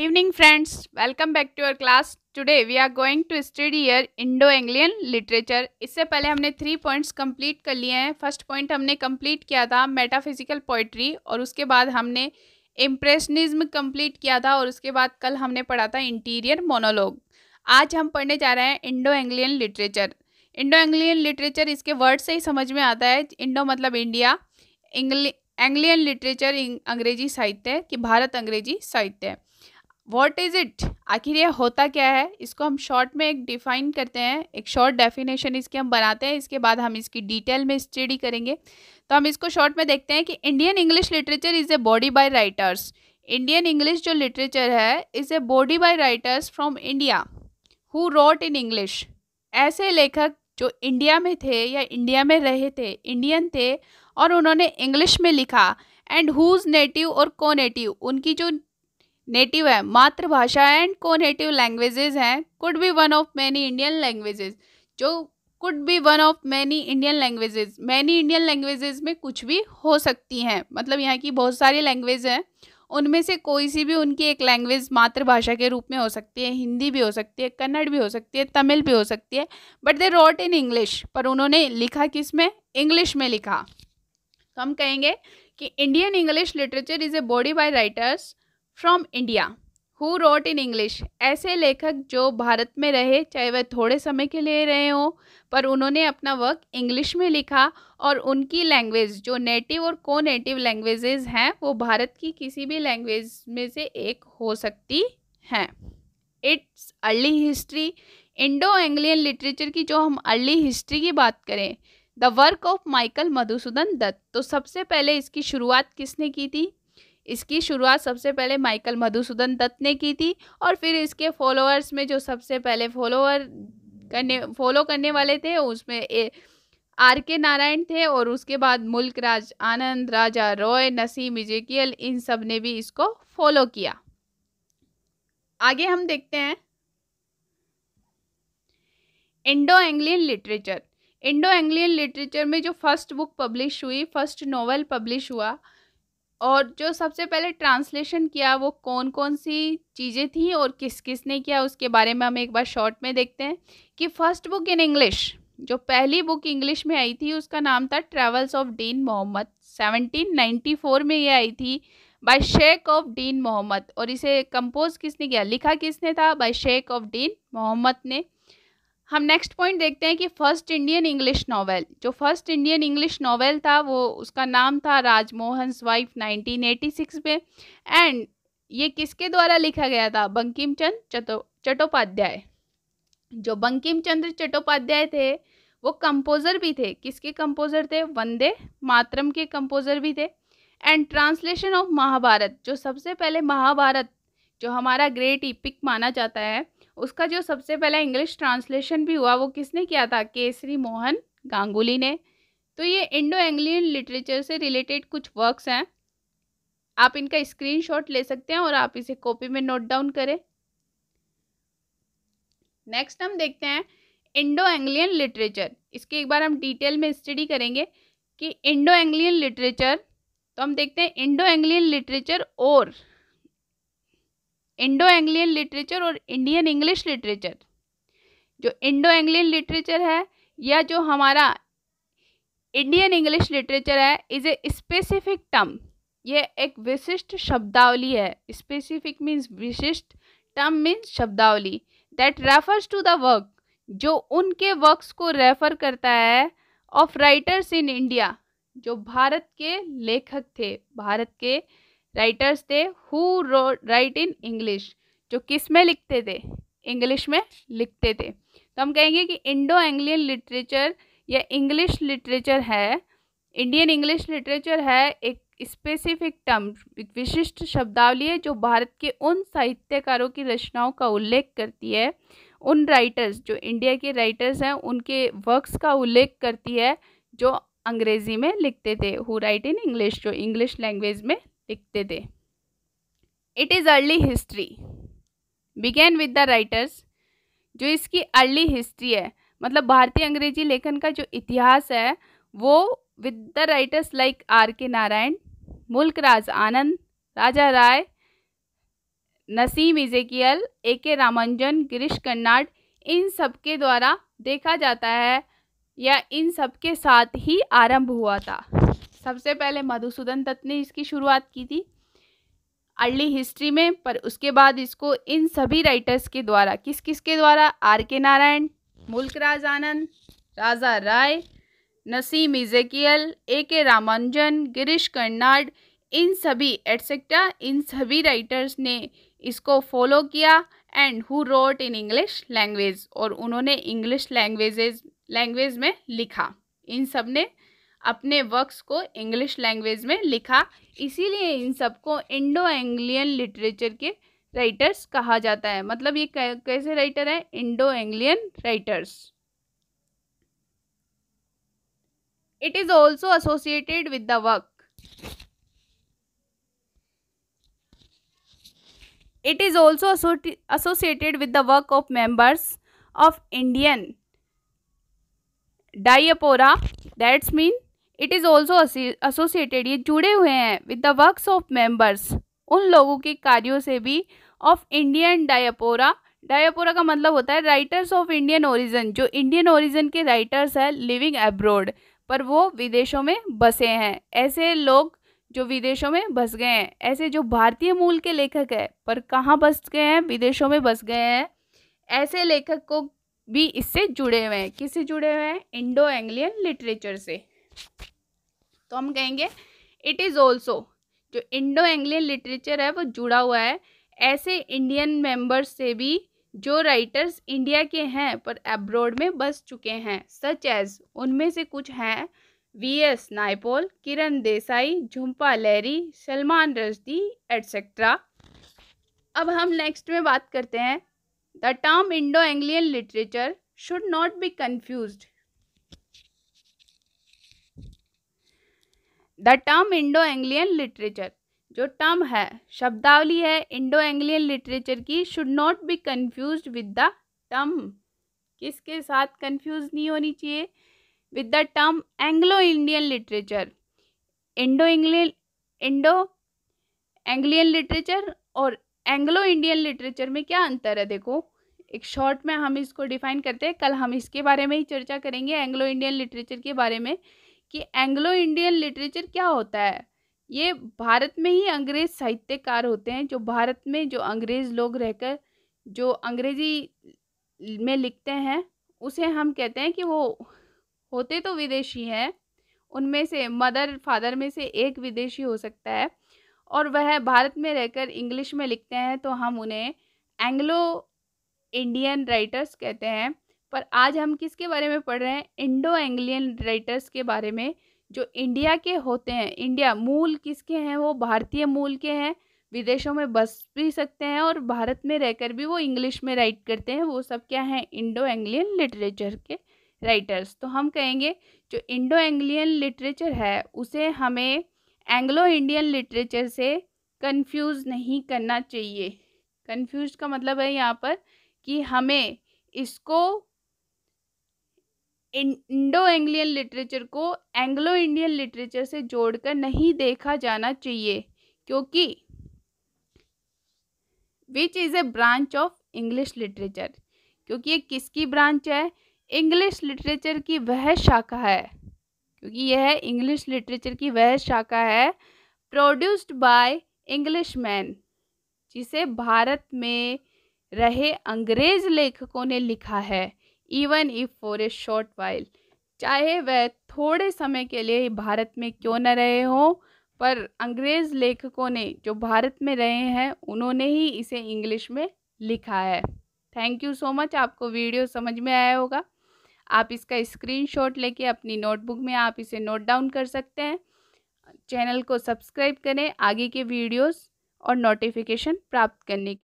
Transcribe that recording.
evening friends welcome back to our class today we are going to study year Indo anglian literature इससे पहले हमने three points complete कर लिए हैं first point हमने complete किया था मेटाफिजिकल पोइट्री और उसके बाद हमने इम्प्रेशनिज्म कंप्लीट किया था और उसके बाद कल हमने पढ़ा था इंटीरियर मोनोलॉग आज हम पढ़ने जा रहे हैं Indo Anglian literature Indo Anglian literature इसके वर्ड से ही समझ में आता है इंडो मतलब इंडिया एंग्लियन लिटरेचर अंग्रेजी साहित्य कि भारत अंग्रेजी साहित्य है व्हाट इज़ इट आखिर ये होता क्या है इसको हम शॉर्ट में एक डिफाइन करते हैं एक शॉर्ट डेफिनेशन इसके हम बनाते हैं इसके बाद हम इसकी डिटेल में स्टडी करेंगे तो हम इसको शॉर्ट में देखते हैं कि Indian English literature is a body by writers Indian English जो लिटरेचर है is a body by writers from India who wrote in English ऐसे लेखक जो इंडिया में थे या इंडिया में रहे थे इंडियन थे और उन्होंने इंग्लिश में लिखा एंड हुज नेटिव और को नेटिव उनकी जो नेटिव है मातृभाषा एंड को नेटिव लैंग्वेजेज हैं could be one of many Indian languages जो could be one of many Indian languages many Indian languages में कुछ भी हो सकती हैं मतलब यहाँ की बहुत सारी लैंग्वेज हैं उनमें से कोई सी भी उनकी एक लैंग्वेज मातृभाषा के रूप में हो सकती है हिंदी भी हो सकती है कन्नड़ भी हो सकती है तमिल भी हो सकती है but they wrote in English पर उन्होंने लिखा किस में इंग्लिश में लिखा तो हम कहेंगे कि Indian English literature is a body by writers from India who wrote in English ऐसे लेखक जो भारत में रहे चाहे वह थोड़े समय के लिए रहे हों पर उन्होंने अपना वर्क इंग्लिश में लिखा और उनकी लैंग्वेज जो नेटिव और को नेटिव लैंग्वेजेज हैं वो भारत की किसी भी लैंग्वेज में से एक हो सकती हैं its early history Indo Anglian literature की जो हम अर्ली हिस्ट्री की बात करें the work of Michael Madhusudan Dutt तो सबसे पहले इसकी शुरुआत किसने की थी इसकी शुरुआत सबसे पहले माइकल मधुसूदन दत्त ने की थी और फिर इसके फॉलोअर्स में जो सबसे पहले फॉलोअर करने फॉलो करने वाले थे उसमें ए, आर के नारायण थे और उसके बाद मुल्क राज आनंद राजा रॉय नसीम इजेकियल इन सब ने भी इसको फॉलो किया आगे हम देखते हैं Indo Anglian literature Indo Anglian literature में जो फर्स्ट बुक पब्लिश हुई फर्स्ट नॉवल पब्लिश हुआ और जो सबसे पहले ट्रांसलेशन किया वो कौन कौन सी चीज़ें थी और किस किस ने किया उसके बारे में हम एक बार शॉर्ट में देखते हैं कि फ़र्स्ट बुक इन इंग्लिश जो पहली बुक इंग्लिश में आई थी उसका नाम था ट्रेवल्स ऑफ डीन मोहम्मद 1794 में ये आई थी बाय शेख ऑफ डीन मोहम्मद और इसे कंपोज किसने किया लिखा किसने था बाय शेख ऑफ डीन मोहम्मद ने हम नेक्स्ट पॉइंट देखते हैं कि फ़र्स्ट इंडियन इंग्लिश नावल जो फर्स्ट इंडियन इंग्लिश नावल था वो उसका नाम था राजमोहन वाइफ 1986 में एंड ये किसके द्वारा लिखा गया था बंकिम चंद चटो चट्टोपाध्याय जो बंकिम चंद्र चट्टोपाध्याय थे वो कंपोज़र भी थे किसके कंपोज़र थे वंदे मातरम के कंपोज़र भी थे एंड ट्रांसलेशन ऑफ महाभारत जो सबसे पहले महाभारत जो हमारा ग्रेट इपिक माना जाता है उसका जो सबसे पहला इंग्लिश ट्रांसलेशन भी हुआ वो किसने किया था केसरी मोहन गांगुली ने तो ये इंडो एंग्लियन लिटरेचर से रिलेटेड कुछ वर्क्स हैं आप इनका स्क्रीनशॉट ले सकते हैं और आप इसे कॉपी में नोट डाउन करें नेक्स्ट हम देखते हैं इंडो एंग्लियन लिटरेचर इसके एक बार हम डिटेल में स्टडी करेंगे कि इंडो एंग्लियन लिटरेचर तो हम देखते हैं इंडो एंग्लियन लिटरेचर और इंडो एंग्लियन लिटरेचर और इंडियन इंग्लिश लिटरेचर जो इंडो एंग्लियन लिटरेचर है या जो हमारा इंडियन इंग्लिश लिटरेचर है इज़ ए स्पेसिफिक टर्म ये एक विशिष्ट शब्दावली है स्पेसिफिक मीन्स विशिष्ट टर्म मीन्स शब्दावली that refers to the work जो उनके वर्क्स को रेफर करता है ऑफ राइटर्स इन इंडिया जो भारत के लेखक थे भारत के राइटर्स थे हु राइट इन इंग्लिश जो किस में लिखते थे इंग्लिश में लिखते थे तो हम कहेंगे कि इंडो एंग्लियन लिटरेचर या इंग्लिश लिटरेचर है इंडियन इंग्लिश लिटरेचर है एक स्पेसिफिक टर्म एक विशिष्ट शब्दावली है जो भारत के उन साहित्यकारों की रचनाओं का उल्लेख करती है उन राइटर्स जो इंडिया के राइटर्स हैं उनके वर्क्स का उल्लेख करती है जो अंग्रेज़ी में लिखते थे हु राइट इन इंग्लिश जो इंग्लिश लैंग्वेज में लिखते थे it is early history begin with the writers जो इसकी अर्ली हिस्ट्री है मतलब भारतीय अंग्रेजी लेखन का जो इतिहास है वो with the writers like R K Narayan मुल्क राज आनंद राजा राय नसीम इजेकियल ए के रामंजन गिरीश कर्नाड इन सब के द्वारा देखा जाता है या इन सब के साथ ही आरंभ हुआ था सबसे पहले मधुसूदन दत्त ने इसकी शुरुआत की थी अर्ली हिस्ट्री में पर उसके बाद इसको इन सभी राइटर्स के द्वारा किस किस के द्वारा आर के नारायण मुल्क राज आनंद राजा राय नसीम इजेकियल ए के रामांजन गिरीश कर्नाड इन सभी एटसेट्रा इन सभी राइटर्स ने इसको फॉलो किया and who wrote in English language और उन्होंने इंग्लिश लैंग्वेजेज लैंग्वेज में लिखा इन सब ने अपने वर्क्स को इंग्लिश लैंग्वेज में लिखा इसीलिए इन सबको इंडो एंग्लियन लिटरेचर के राइटर्स कहा जाता है मतलब ये कैसे राइटर है Indo Anglian writers it is also associated with the work it is also associated with the work of members of Indian diaspora that's mean it is also associated ये जुड़े हुए हैं with the work of members उन लोगों के कार्यों से भी ऑफ इंडियन डायापोरा डायापोरा का मतलब होता है राइटर्स ऑफ इंडियन ओरिजन जो इंडियन ओरिजन के राइटर्स हैं लिविंग एब्रोड पर वो विदेशों में बसे हैं ऐसे लोग जो विदेशों में बस गए हैं ऐसे जो भारतीय मूल के लेखक हैं पर कहाँ बस गए हैं विदेशों में बस गए हैं ऐसे लेखक को भी इससे जुड़े हुए हैं किससे जुड़े हुए हैं इंडो एंग्लियन लिटरेचर से तो हम कहेंगे इट इज़ ऑल्सो जो इंडो एंग्लियन लिटरेचर है वो जुड़ा हुआ है ऐसे इंडियन मेंबर्स से भी जो राइटर्स इंडिया के हैं पर एब्रोड में बस चुके हैं सच एज उनमें से कुछ हैं V S Naipaul Kiran Desai Jhumpa Lahiri Salman Rushdie etcetera अब हम नेक्स्ट में बात करते हैं the term Indo Anglian literature should not be confuse the term Indo Anglian literature जो टर्म है शब्दावली है इंडो एंग्लियन लिटरेचर की should not be confuse with the term किसके साथ कन्फ्यूज नहीं होनी चाहिए with the term Anglo Indian literature Indo Anglian Indo Anglian literature और एंग्लो इंडियन लिटरेचर में क्या अंतर है देखो एक शॉर्ट में हम इसको डिफाइन करते हैं कल हम इसके बारे में ही चर्चा करेंगे एंग्लो इंडियन लिटरेचर के बारे में कि एंग्लो इंडियन लिटरेचर क्या होता है ये भारत में ही अंग्रेज साहित्यकार होते हैं जो भारत में जो अंग्रेज लोग रहकर जो अंग्रेजी में लिखते हैं उसे हम कहते हैं कि वो होते तो विदेशी हैं उनमें से मदर फादर में से एक विदेशी हो सकता है और वह भारत में रहकर इंग्लिश में लिखते हैं तो हम उन्हें एंग्लो इंडियन राइटर्स कहते हैं पर आज हम किसके बारे में पढ़ रहे हैं इंडो एंग्लियन राइटर्स के बारे में जो इंडिया के होते हैं इंडिया मूल किसके हैं वो भारतीय मूल के हैं विदेशों में बस भी सकते हैं और भारत में रहकर भी वो इंग्लिश में राइट करते हैं वो सब क्या हैं इंडो एंग्लियन लिटरेचर के राइटर्स तो हम कहेंगे जो इंडो एंग्लियन लिटरेचर है उसे हमें एंग्लो इंडियन लिटरेचर से कंफ्यूज नहीं करना चाहिए कंफ्यूज का मतलब है यहाँ पर कि हमें इसको इंडो एंग्लियन लिटरेचर को एंग्लो इंडियन लिटरेचर से जोड़कर नहीं देखा जाना चाहिए क्योंकि which is a branch of English literature क्योंकि ये किसकी ब्रांच है इंग्लिश लिटरेचर की वह शाखा है क्योंकि यह इंग्लिश लिटरेचर की वह शाखा है प्रोड्यूस्ड बाय इंग्लिश मैन जिसे भारत में रहे अंग्रेज लेखकों ने लिखा है even if for a short while चाहे वह थोड़े समय के लिए भारत में क्यों न रहे हों पर अंग्रेज़ लेखकों ने जो भारत में रहे हैं उन्होंने ही इसे इंग्लिश में लिखा है थैंक यू सो मच आपको वीडियो समझ में आया होगा आप इसका स्क्रीनशॉट लेके अपनी नोटबुक में आप इसे नोट डाउन कर सकते हैं चैनल को सब्सक्राइब करें आगे के वीडियोस और नोटिफिकेशन प्राप्त करने